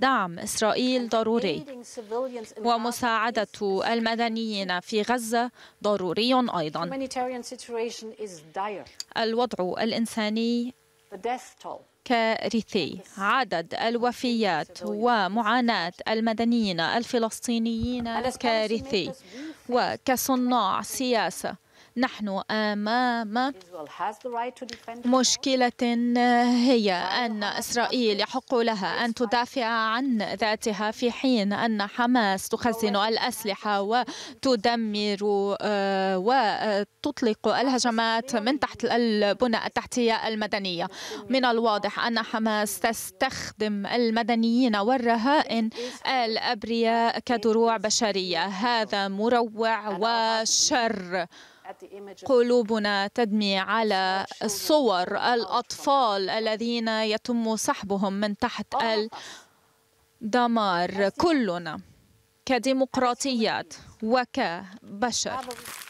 دعم إسرائيل ضروري ومساعدة المدنيين في غزة ضروري أيضا الوضع الإنساني كارثي عدد الوفيات ومعاناة المدنيين الفلسطينيين كارثي وكصناع سياسة نحن أمام مشكلة هي أن إسرائيل يحق لها أن تدافع عن ذاتها في حين أن حماس تخزن الأسلحة وتدمر آه، وتطلق الهجمات من تحت البنى التحتية المدنية من الواضح أن حماس تستخدم المدنيين والرهائن الأبرياء كدروع بشرية هذا مروع وشر قلوبنا تدمي على صور الأطفال الذين يتم سحبهم من تحت الدمار كلنا كديمقراطيات وكبشر